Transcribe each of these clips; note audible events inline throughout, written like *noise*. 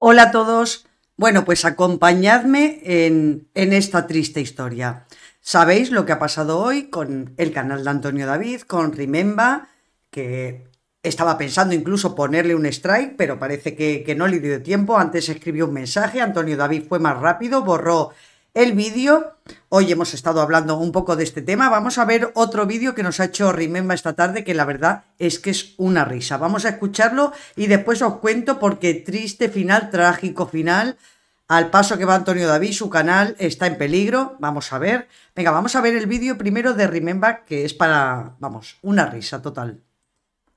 Hola a todos. Bueno, pues acompañadme en, en, esta triste historia. Sabéis lo que ha pasado hoy con el canal de Antonio David, con Rimemba, que estaba pensando incluso ponerle un strike, pero parece que, que no le dio tiempo. Antes escribió un mensaje, Antonio David fue más rápido, borró el vídeo. Hoy hemos estado hablando un poco de este tema. Vamos a ver otro vídeo que nos ha hecho Rimemba esta tarde, que la verdad es que es una risa. Vamos a escucharlo y después os cuento porque triste final, trágico final. Al paso que va Antonio David, su canal está en peligro. Vamos a ver. Venga, vamos a ver el vídeo primero de Rimemba, que es para, vamos, una risa total.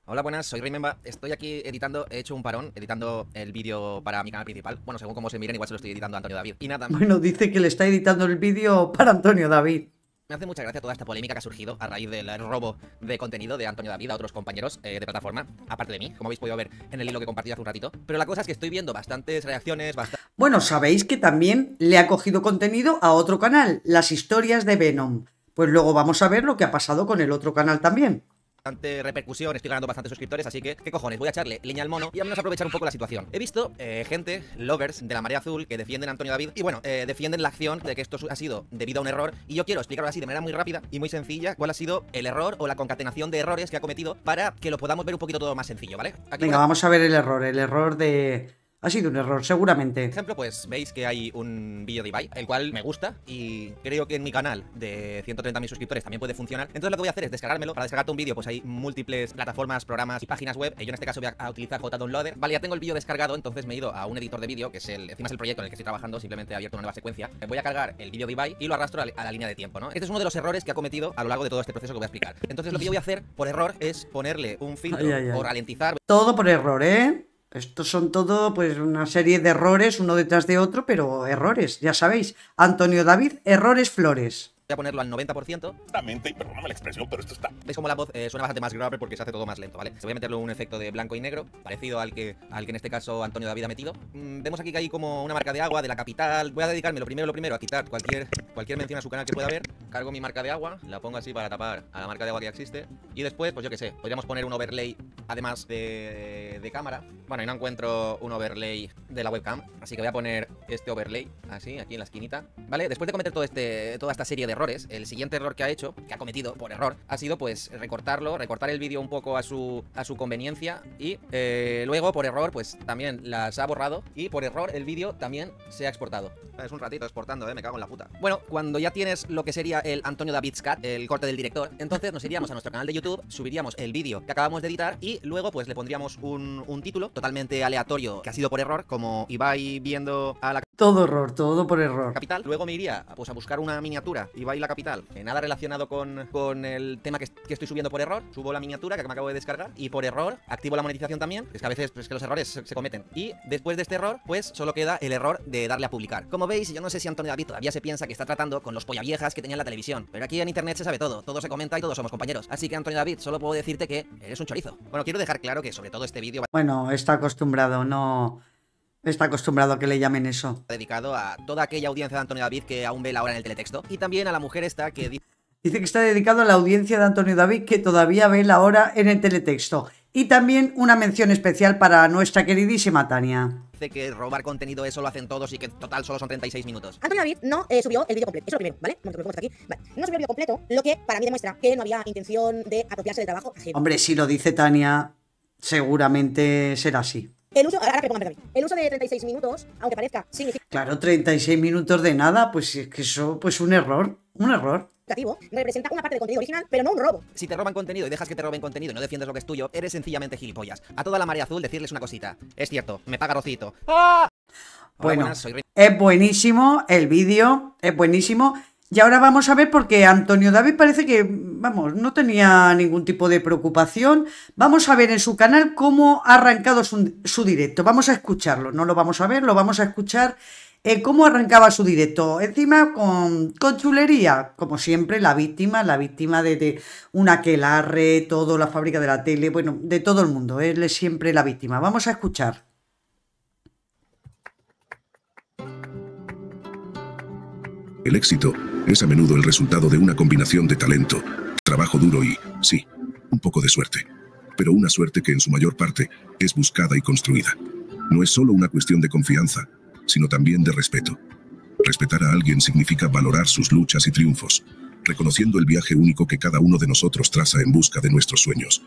Hola, buenas, soy Memba. Estoy aquí editando, he hecho un parón, editando el vídeo para mi canal principal. Bueno, según como se miren, igual se lo estoy editando a Antonio David. Y nada. Bueno, dice que le está editando el vídeo para Antonio David. Me hace mucha gracia toda esta polémica que ha surgido a raíz del robo de contenido de Antonio David a otros compañeros eh, de plataforma, aparte de mí, como habéis podido ver en el hilo que compartí hace un ratito. Pero la cosa es que estoy viendo bastantes reacciones, bastantes Bueno, sabéis que también le ha cogido contenido a otro canal, las historias de Venom. Pues luego vamos a ver lo que ha pasado con el otro canal también bastante repercusión, estoy ganando bastantes suscriptores, así que, ¿qué cojones? Voy a echarle leña al mono y al menos aprovechar un poco la situación. He visto eh, gente, lovers de la marea azul, que defienden a Antonio David y bueno, eh, defienden la acción de que esto ha sido debido a un error y yo quiero explicarlo así de manera muy rápida y muy sencilla cuál ha sido el error o la concatenación de errores que ha cometido para que lo podamos ver un poquito todo más sencillo, ¿vale? Venga, vamos a ver el error, el error de ha sido un error, seguramente. Por ejemplo, pues veis que hay un vídeo de Ibai, el cual me gusta y creo que en mi canal de 130.000 suscriptores también puede funcionar. Entonces lo que voy a hacer es descargármelo. Para descargarte un vídeo, pues hay múltiples plataformas, programas y páginas web. Yo en este caso voy a utilizar JDownloader. Vale, ya tengo el vídeo descargado, entonces me he ido a un editor de vídeo, que es el, encima es el proyecto en el que estoy trabajando, simplemente he abierto una nueva secuencia. Voy a cargar el vídeo de Ibai y lo arrastro a la, línea de tiempo, ¿no? Este es uno de los errores que ha cometido a lo largo de todo este proceso que voy a explicar. Entonces lo que yo voy a hacer por error es ponerle un filtro o ralentizar. Todo por error, ¿eh? Estos son todo, pues, una serie de errores, uno detrás de otro, pero errores, ya sabéis. Antonio David, errores flores. Voy a ponerlo al 90%. Exactamente, y perdóname la expresión, pero esto está. ¿Veis cómo la voz eh, suena bastante más grave porque se hace todo más lento, ¿vale? Se voy a meterle un efecto de blanco y negro, parecido al que, al que en este caso Antonio David ha metido. Mm, vemos aquí que hay como una marca de agua de la capital. Voy a dedicarme lo primero, lo primero, a quitar cualquier, cualquier mención a su canal que pueda haber. Cargo mi marca de agua, la pongo así para tapar a la marca de agua que existe. Y después, pues yo qué sé, podríamos poner un overlay además de, cámara. Bueno, y no encuentro un overlay de la webcam, así que voy a poner este overlay así, aquí en la esquinita. ¿Vale? Después de cometer todo este, toda esta serie de el siguiente error que ha hecho, que ha cometido por error, ha sido pues recortarlo, recortar el vídeo un poco a su, a su conveniencia y eh, luego por error pues también las ha borrado y por error el vídeo también se ha exportado. Es un ratito exportando, eh, me cago en la puta. Bueno, cuando ya tienes lo que sería el Antonio david scott el corte del director, entonces nos iríamos a nuestro canal de YouTube, subiríamos el vídeo que acabamos de editar y luego pues le pondríamos un, un título totalmente aleatorio que ha sido por error, como Ibai viendo a la todo error, todo por error. Capital, luego me iría pues, a buscar una miniatura y va a ir la capital. Eh, nada relacionado con, con el tema que, estoy subiendo por error. Subo la miniatura que me acabo de descargar y por error activo la monetización también. Es que a veces pues, que los errores se, cometen. Y después de este error, pues solo queda el error de darle a publicar. Como veis, yo no sé si Antonio David todavía se piensa que está tratando con los pollaviejas que tenía en la televisión. Pero aquí en internet se sabe todo, todo se comenta y todos somos compañeros. Así que Antonio David, solo puedo decirte que eres un chorizo. Bueno, quiero dejar claro que sobre todo este vídeo... Bueno, está acostumbrado, no... Está acostumbrado a que le llamen eso. Dedicado a toda aquella audiencia de Antonio David que aún ve la hora en el teletexto. Y también a la mujer esta que dice... Dice que está dedicado a la audiencia de Antonio David que todavía ve la hora en el teletexto. Y también una mención especial para nuestra queridísima Tania. Dice que robar contenido eso lo hacen todos y que en total solo son 36 minutos. Antonio David no eh, subió el vídeo completo. Eso es lo primero, ¿vale? No subió el vídeo completo, lo que para mí demuestra que no había intención de apropiarse del trabajo Hombre, si lo dice Tania, seguramente será así. El uso, que el uso de 36 minutos, aunque parezca significa. Claro, 36 minutos de nada, pues es que eso, pues un error, un error representa una parte del contenido original, pero no un robo. Si te roban contenido y dejas que te roben contenido y no defiendes lo que es tuyo, eres sencillamente gilipollas. A toda la marea azul decirles una cosita. Es cierto, me paga Rocito. Ah. Bueno, es buenísimo el vídeo, es buenísimo. Y ahora vamos a ver porque Antonio David parece que, vamos, no tenía ningún tipo de preocupación. Vamos a ver en su canal cómo ha arrancado su, directo. Vamos a escucharlo, no lo vamos a ver, lo vamos a escuchar eh, cómo arrancaba su directo. Encima con, con, chulería, como siempre, la víctima, la víctima de, una que la todo, la fábrica de la tele, bueno, de todo el mundo, él es siempre la víctima. Vamos a escuchar. El éxito es a menudo el resultado de una combinación de talento, trabajo duro y, sí, un poco de suerte. Pero una suerte que en su mayor parte es buscada y construida. No es solo una cuestión de confianza, sino también de respeto. Respetar a alguien significa valorar sus luchas y triunfos, reconociendo el viaje único que cada uno de nosotros traza en busca de nuestros sueños.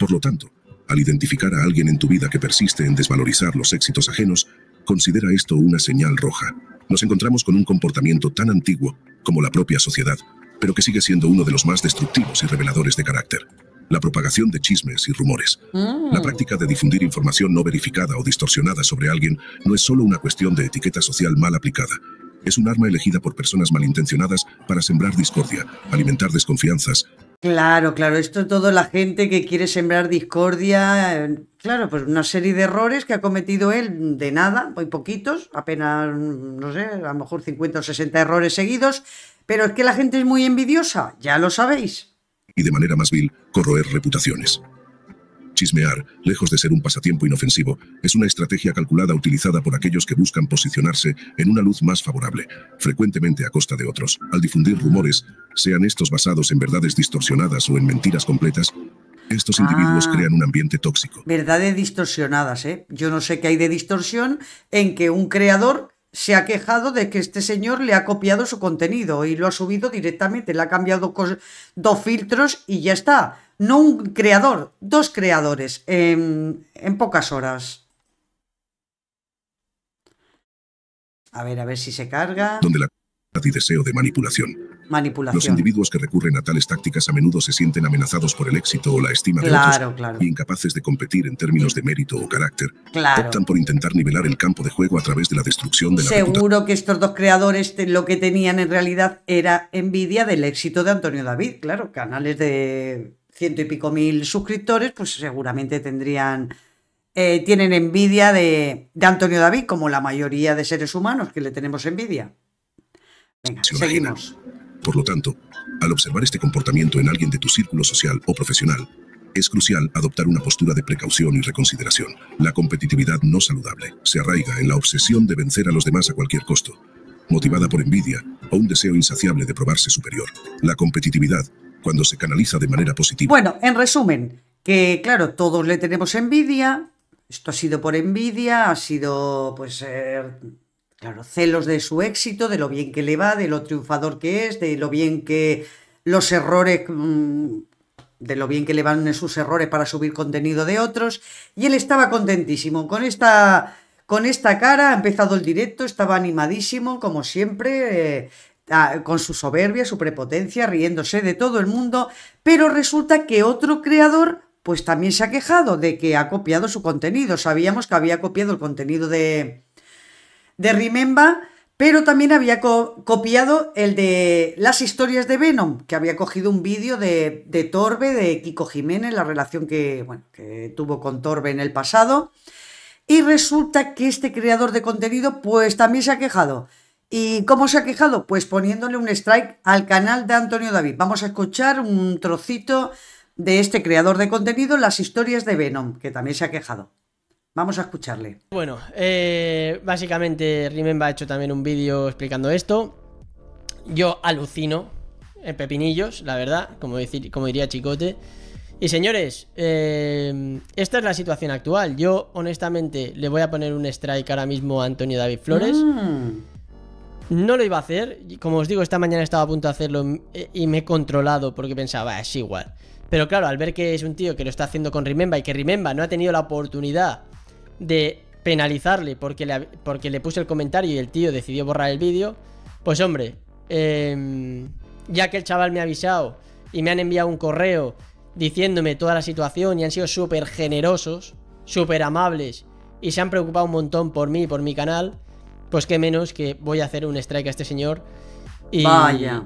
Por lo tanto, al identificar a alguien en tu vida que persiste en desvalorizar los éxitos ajenos, considera esto una señal roja nos encontramos con un comportamiento tan antiguo como la propia sociedad, pero que sigue siendo uno de los más destructivos y reveladores de carácter. La propagación de chismes y rumores. Mm. La práctica de difundir información no verificada o distorsionada sobre alguien no es solo una cuestión de etiqueta social mal aplicada. Es un arma elegida por personas malintencionadas para sembrar discordia, alimentar desconfianzas Claro, claro, esto todo la gente que quiere sembrar discordia, claro, pues una serie de errores que ha cometido él de nada, muy poquitos, apenas, no sé, a lo mejor 50 o 60 errores seguidos, pero es que la gente es muy envidiosa, ya lo sabéis. Y de manera más vil, corroer reputaciones. Chismear, lejos de ser un pasatiempo inofensivo, es una estrategia calculada utilizada por aquellos que buscan posicionarse en una luz más favorable, frecuentemente a costa de otros. Al difundir ah. rumores, sean estos basados en verdades distorsionadas o en mentiras completas, estos individuos ah. crean un ambiente tóxico. Verdades distorsionadas, ¿eh? Yo no sé qué hay de distorsión en que un creador se ha quejado de que este señor le ha copiado su contenido y lo ha subido directamente, le ha cambiado dos filtros y ya está. No un creador, dos creadores en, pocas horas. A ver, a ver si se carga. ¿Dónde la y deseo de manipulación. Los individuos que recurren a tales tácticas a menudo se sienten amenazados por el éxito o la estima de otros y incapaces de competir en términos de mérito o carácter. Optan por intentar nivelar el campo de juego a través de la destrucción de la Seguro que estos dos creadores lo que tenían en realidad era envidia del éxito de Antonio David. Claro, canales de ciento y pico mil suscriptores, pues seguramente tendrían... Eh, tienen envidia de, de Antonio David, como la mayoría de seres humanos que le tenemos envidia. Por lo tanto, al observar este comportamiento en alguien de tu círculo social o profesional, es crucial adoptar una postura de precaución y reconsideración. La competitividad no saludable se arraiga en la obsesión de vencer a los demás a cualquier costo, motivada por envidia o un deseo insaciable de probarse superior. La competitividad, cuando se canaliza de manera positiva. Bueno, en resumen, que claro, todos le tenemos envidia, esto ha sido por envidia, ha sido pues... Eh, Claro, celos de su éxito, de lo bien que le va, de lo triunfador que es, de lo bien que los errores, mm, de lo bien que le van sus errores para subir contenido de otros. Y él estaba contentísimo con esta, con esta cara, ha empezado el directo, estaba animadísimo, como siempre, eh, con su soberbia, su prepotencia, riéndose de todo el mundo, pero resulta que otro creador pues también se ha quejado de que ha copiado su contenido. Sabíamos que había copiado el contenido de, de Rimemba, pero también había copiado el de las historias de Venom, que había cogido un vídeo de, de, Torbe, de Kiko Jiménez, la relación que, que tuvo con Torbe en el pasado. Y resulta que este creador de contenido pues también se ha quejado. ¿Y cómo se ha quejado? Pues poniéndole un strike al canal de Antonio David. Vamos a escuchar un trocito de este creador de contenido, las historias de Venom, que también se ha quejado. Vamos a escucharle. Bueno, eh, básicamente Rimemba ha hecho también un vídeo explicando esto. Yo alucino en pepinillos, la verdad, como, decir, como diría Chicote. Y señores, eh, esta es la situación actual. Yo, honestamente, le voy a poner un strike ahora mismo a Antonio David Flores. Mm. No lo iba a hacer. Como os digo, esta mañana estaba a punto de hacerlo y me he controlado porque pensaba, ah, es igual. Pero claro, al ver que es un tío que lo está haciendo con Rimemba y que Rimemba no ha tenido la oportunidad de penalizarle porque le, porque le puse el comentario y el tío decidió borrar el vídeo, pues hombre, em, ya que el chaval me ha avisado y me han enviado un correo diciéndome toda la situación y han sido súper generosos, súper amables y se han preocupado un montón por mí, por mi canal, pues qué menos que voy a hacer un strike a este señor. Y, Vaya.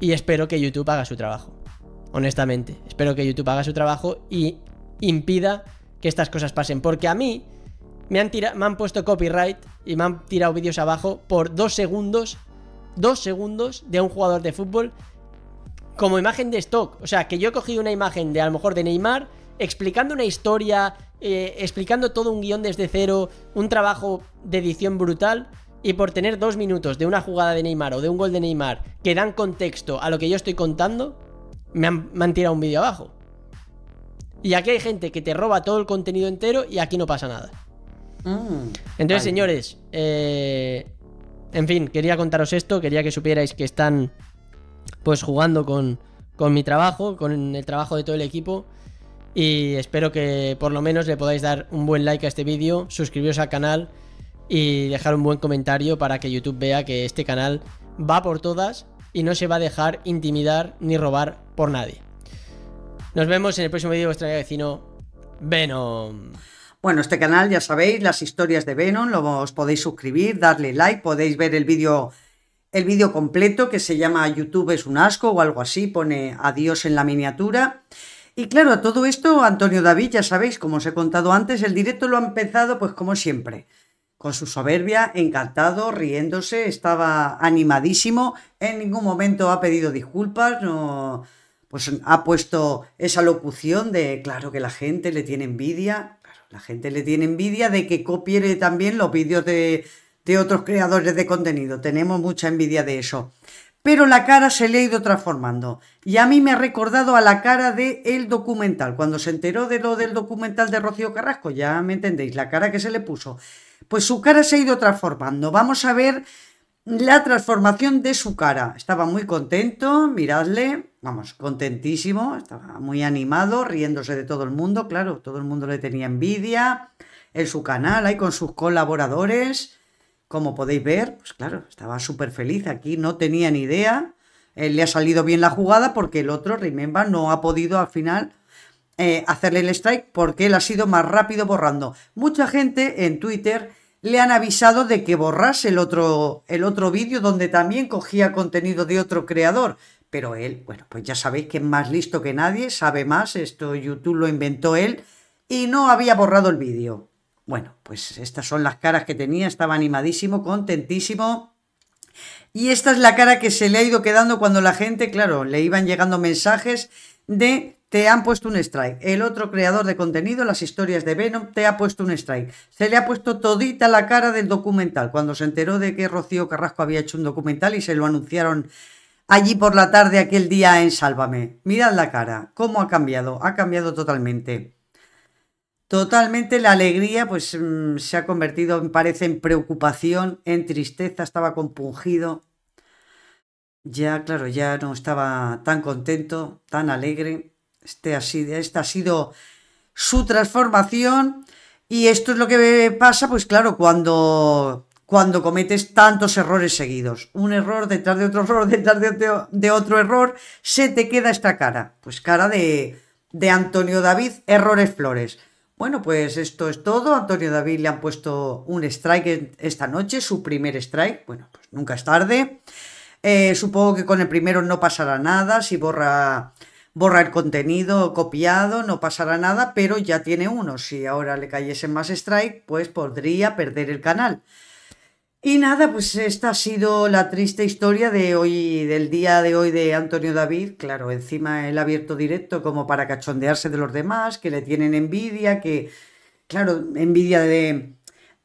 Y espero que YouTube haga su trabajo. Honestamente, espero que YouTube haga su trabajo y impida que estas cosas pasen. Porque a mí me han, tirado me han puesto copyright y me han tirado vídeos abajo por dos segundos. Dos segundos de un jugador de fútbol como imagen de stock. O sea, que yo he cogido una imagen de a lo mejor de Neymar explicando una historia, eh, explicando todo un guión desde cero, un trabajo de edición brutal. Y por tener dos minutos de una jugada de Neymar o de un gol de Neymar que dan contexto a lo que yo estoy contando, me me han tirado un vídeo abajo. Y aquí hay gente que te roba todo el contenido entero y aquí no pasa nada. Mm. Entonces, señores, eh, en fin, quería contaros esto, quería que supierais que están pues jugando con, con mi trabajo, con el trabajo de todo el equipo. Y espero que por lo menos le podáis dar un buen like a este vídeo, suscribiros al canal y dejar un buen comentario para que YouTube vea que este canal va por todas y no se va a dejar intimidar ni robar por nadie. Nos vemos en el próximo vídeo de vuestro vecino Venom. Bueno, este canal ya sabéis, las historias de Venom, lo, os podéis suscribir, darle like, podéis ver el vídeo el vídeo completo que se llama YouTube es un asco o algo así, pone adiós en la miniatura. Y claro, a todo esto, Antonio David, ya sabéis, como os he contado antes, el directo lo ha empezado pues como siempre, con su soberbia, encantado, riéndose, estaba animadísimo, en ningún momento ha pedido disculpas, no pues ha puesto esa locución de, claro que la gente le tiene envidia, claro, la gente le tiene envidia de que copie también los vídeos de, otros creadores de contenido, tenemos mucha envidia de eso. Pero la cara se le ha ido transformando y a mí me ha recordado a la cara del el documental, cuando se enteró de lo del documental de Rocío Carrasco, ya me entendéis, la cara que se le puso. Pues su cara se ha ido transformando. Vamos a ver la transformación de su cara. Estaba muy contento, miradle, vamos, contentísimo, estaba muy animado, riéndose de todo el mundo, claro, todo el mundo le tenía envidia en su canal, ahí con sus colaboradores. Como podéis ver, pues claro, estaba súper feliz aquí, no tenía ni idea. Eh, le ha salido bien la jugada porque el otro, Remember, no ha podido al final eh, hacerle el strike porque él ha sido más rápido borrando. Mucha gente en Twitter le han avisado de que borrase el otro, el otro vídeo donde también cogía contenido de otro creador. Pero él, bueno, pues ya sabéis que es más listo que nadie, sabe más, esto YouTube lo inventó él y no había borrado el vídeo. Bueno, pues estas son las caras que tenía, estaba animadísimo, contentísimo. Y esta es la cara que se le ha ido quedando cuando la gente, claro, le iban llegando mensajes de te han puesto un strike. El otro creador de contenido, las historias de Venom, te ha puesto un strike. Se le ha puesto todita la cara del documental cuando se enteró de que Rocío Carrasco había hecho un documental y se lo anunciaron allí por la tarde aquel día en Sálvame. Mirad la cara, cómo ha cambiado, ha cambiado totalmente. Totalmente la alegría pues mm, se ha convertido, parece, en preocupación, en tristeza, estaba compungido. Ya, claro, ya no estaba tan contento, tan alegre. Este esta ha sido su transformación y esto es lo que pasa, pues claro, cuando cuando cometes tantos errores seguidos. Un error detrás de otro error, *laughs* detrás de otro, error, se te queda esta cara. Pues cara de, Antonio David, errores flores. Bueno, pues esto es todo. Antonio David le han puesto un strike esta noche, su primer strike. Bueno, pues nunca es tarde. Eh, supongo que con el primero no pasará nada. Si borra borrar contenido copiado, no pasará nada, pero ya tiene uno. Si ahora le cayesen más strike, pues podría perder el canal. Y nada, pues esta ha sido la triste historia de hoy, del día de hoy de Antonio David. Claro, encima el abierto directo como para cachondearse de los demás, que le tienen envidia, que, claro, envidia de,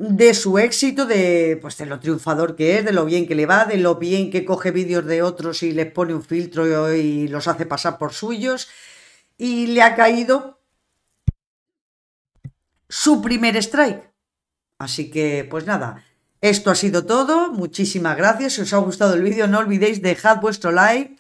de su éxito, de, pues, lo triunfador que es, de lo bien que le va, de lo bien que coge vídeos de otros y les pone un filtro y los hace pasar por suyos. Y le ha caído su primer strike. Así que, pues nada, esto ha sido todo. Muchísimas gracias. Si os ha gustado el vídeo, no olvidéis dejar vuestro like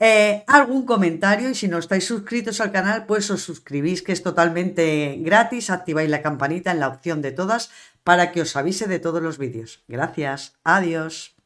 eh, algún comentario y si no estáis suscritos al canal, pues os suscribís, que es totalmente gratis. Activáis la campanita en la opción de todas para que os avise de todos los vídeos. Gracias, adiós.